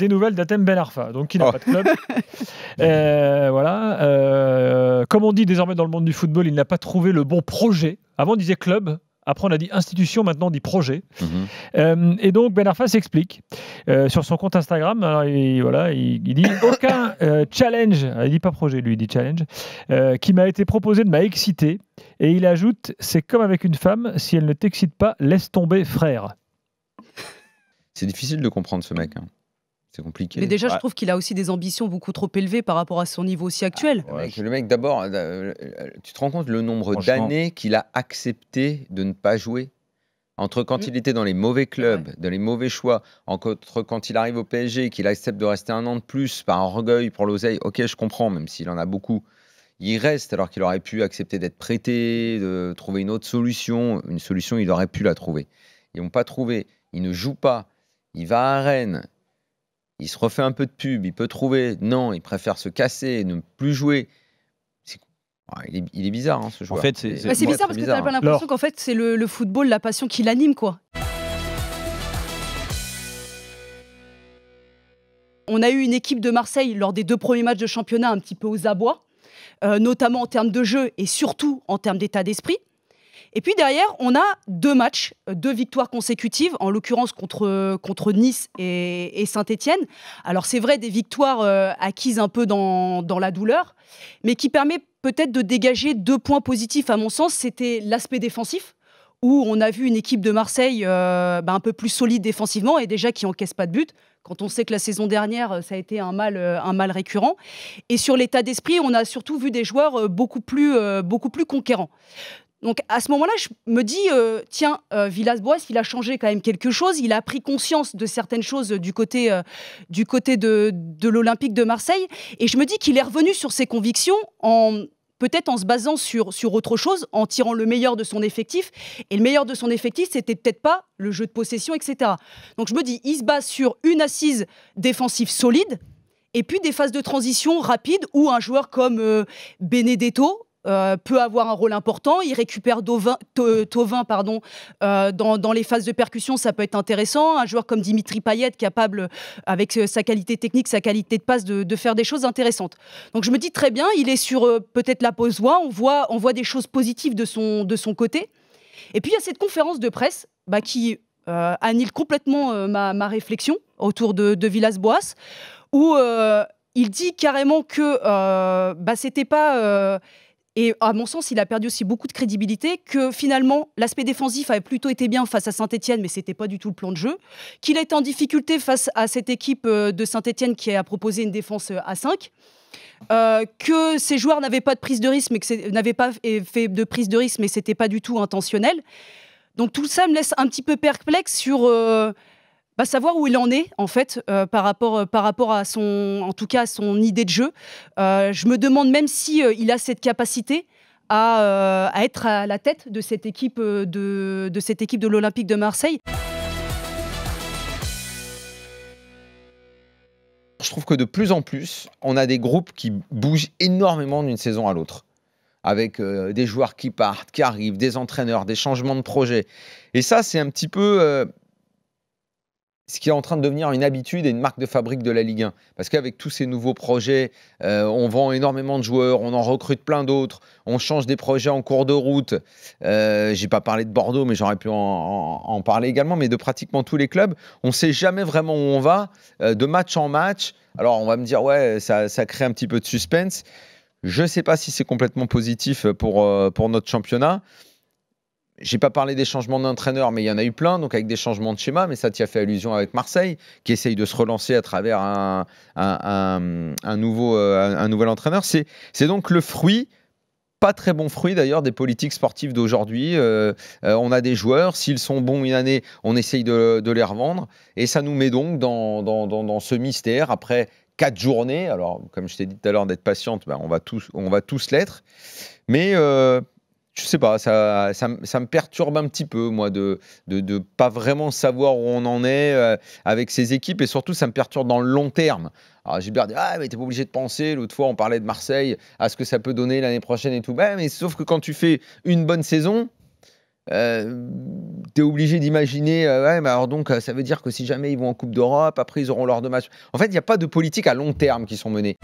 des nouvelles d'Atem Ben Arfa, donc qui n'a oh. pas de club. Euh, voilà. Euh, comme on dit désormais dans le monde du football, il n'a pas trouvé le bon projet. Avant, on disait club. Après, on a dit institution, maintenant on dit projet. Mhm. Euh, et donc, Ben Arfa s'explique sur son compte Instagram. Alors, il, voilà, il, dit aucun challenge, ah, il dit pas projet, lui, il dit challenge, qui m'a été proposé de m'a excité. Et il ajoute c'est comme avec une femme, si elle ne t'excite pas, laisse tomber, frère. C'est difficile de comprendre ce mec. Hein. C'est compliqué. Mais déjà, je trouve qu'il a aussi des ambitions beaucoup trop élevées par rapport à son niveau aussi actuel. Ah, le mec, d'abord, euh, euh, tu te rends compte le nombre d'années qu'il a accepté de ne pas jouer entre quand mm. il était dans les mauvais clubs, dans les mauvais choix, entre quand il arrive au PSG qu'il accepte de rester un an de plus par orgueil pour l'oseille, ok, je comprends, même s'il en a beaucoup, il reste alors qu'il aurait pu accepter d'être prêté, de trouver une autre solution. Une solution, il aurait pu la trouver. Ils n'ont pas trouvé. Il ne joue pas. Il va à Rennes il se refait un peu de pub, il peut trouver, non, il préfère se casser et ne plus jouer. Il est, bizarre hein, ce joueur. En fait, c'est bizarre parce que tu n'as pas l'impression qu'en fait c'est le, football, la passion qui l'anime quoi. On a eu une équipe de Marseille lors des deux premiers matchs de championnat un petit peu aux abois, euh, notamment en termes de jeu et surtout en termes d'état d'esprit. Et puis derrière, on a deux matchs, euh, deux victoires consécutives, en l'occurrence contre, euh, contre Nice et, saint etienne Alors c'est vrai, des victoires euh, acquises un peu dans, la douleur, mais qui permet peut-être de dégager deux points positifs à mon sens. C'était l'aspect défensif, où on a vu une équipe de Marseille bah, un peu plus solide défensivement et déjà qui encaisse pas de but. Quand on sait que la saison dernière, ça a été un mal, un mal récurrent. Et sur l'état d'esprit, on a surtout vu des joueurs beaucoup plus, beaucoup plus conquérants. Donc à ce moment-là, je me dis, euh, tiens, euh, Villas-Boas, il a changé quand même quelque chose, il a pris conscience de certaines choses du côté, euh, du côté de, de l'Olympique de Marseille, et je me dis qu'il est revenu sur ses convictions en peut-être en se basant sur, sur autre chose, en tirant le meilleur de son effectif, et le meilleur de son effectif, c'était peut-être pas le jeu de possession, etc. Donc je me dis, il se base sur une assise défensive solide, et puis des phases de transition rapides où un joueur comme Benedetto euh, peut avoir un rôle important. Il récupère Tovin, pardon, euh, dans, les phases de percussion, ça peut être intéressant. Un joueur comme Dimitri Payet, capable, avec euh, sa qualité technique, sa qualité de passe, de, faire des choses intéressantes. Donc je me dis très bien, il est sur peut-être la pause voix, on voit, on voit des choses positives de son, de son côté. Et puis il y a cette conférence de presse bah, qui annule complètement ma, ma, réflexion autour de, Villas-Boas, où il dit carrément que bah, c'était pas et à mon sens, il a perdu aussi beaucoup de crédibilité, que finalement, l'aspect défensif avait plutôt été bien face à Saint-Etienne, mais ce n'était pas du tout le plan de jeu. Qu'il a en difficulté face à cette équipe euh, de Saint-Etienne qui a proposé une défense euh, à 5. Euh, que ces joueurs n'avaient pas de prise de risque, mais que n'avaient pas fait de prise de risque, mais c'était pas du tout intentionnel. Donc tout ça me laisse un petit peu perplexe sur bah, savoir où il en est en fait euh, par rapport euh, par rapport à son en tout cas à son idée de jeu. Euh, je me demande même si il a cette capacité à, à, être à la tête de cette équipe de, de cette équipe de l'Olympique de Marseille. je trouve que de plus en plus, on a des groupes qui bougent énormément d'une saison à l'autre. Avec des joueurs qui partent, qui arrivent, des entraîneurs, des changements de projet. Et ça, c'est un petit peu ce qui est en train de devenir une habitude et une marque de fabrique de la Ligue 1. Parce qu'avec tous ces nouveaux projets, euh, on vend énormément de joueurs, on en recrute plein d'autres, on change des projets en cours de route. Je euh, J'ai pas parlé de Bordeaux, mais j'aurais pu en, parler également, mais de pratiquement tous les clubs. On ne sait jamais vraiment où on va, euh, de match en match. Alors on va me dire, ouais, ça, crée un petit peu de suspense. Je ne sais pas si c'est complètement positif pour, pour notre championnat j'ai pas parlé des changements d'entraîneur, mais il y en a eu plein, donc avec des changements de schéma, mais ça t'y a fait allusion avec Marseille, qui essaye de se relancer à travers un, un, nouveau, euh, un, nouvel entraîneur. C'est, donc le fruit pas très bon fruit d'ailleurs des politiques sportives d'aujourd'hui. Euh, euh, on a des joueurs, s'ils sont bons une année, on essaye de, les revendre. Et ça nous met donc dans, dans, ce mystère après quatre journées. Alors, comme je t'ai dit tout à l'heure, d'être patiente, ben, on va tous, on va tous l'être. Mais je sais pas, ça, ça, me perturbe un petit peu, moi, de ne de, pas vraiment savoir où on en est euh, avec ces équipes et surtout, ça me perturbe dans le long terme. Alors, bien dit Ah, mais t'es pas obligé de penser. L'autre fois, on parlait de Marseille, à ce que ça peut donner l'année prochaine et tout. mais sauf que quand tu fais une bonne saison, euh, t'es obligé d'imaginer, euh, ouais, mais alors donc euh, ça veut dire que si jamais ils vont en Coupe d'Europe, après ils auront leur deux matchs. En fait, il n'y a pas de politique à long terme qui sont menées.